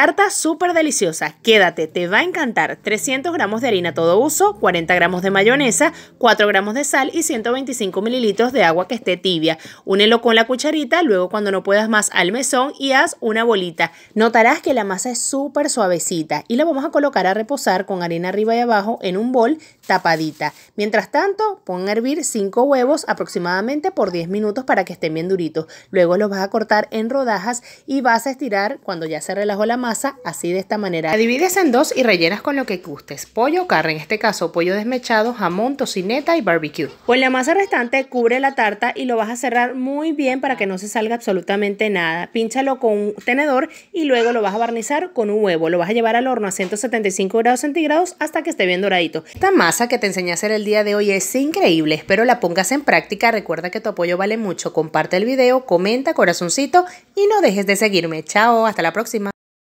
carta súper deliciosa, quédate, te va a encantar. 300 gramos de harina todo uso, 40 gramos de mayonesa, 4 gramos de sal y 125 mililitros de agua que esté tibia. Únelo con la cucharita, luego cuando no puedas más al mesón y haz una bolita. Notarás que la masa es súper suavecita y la vamos a colocar a reposar con harina arriba y abajo en un bol tapadita. Mientras tanto, pon a hervir 5 huevos aproximadamente por 10 minutos para que estén bien duritos. Luego los vas a cortar en rodajas y vas a estirar cuando ya se relajó la masa masa así de esta manera. La divides en dos y rellenas con lo que gustes, pollo o carne, en este caso pollo desmechado, jamón, tocineta y barbecue. Con la masa restante cubre la tarta y lo vas a cerrar muy bien para que no se salga absolutamente nada. Pínchalo con un tenedor y luego lo vas a barnizar con un huevo. Lo vas a llevar al horno a 175 grados centígrados hasta que esté bien doradito. Esta masa que te enseñé a hacer el día de hoy es increíble, espero la pongas en práctica. Recuerda que tu apoyo vale mucho, comparte el video, comenta, corazoncito y no dejes de seguirme. Chao, hasta la próxima.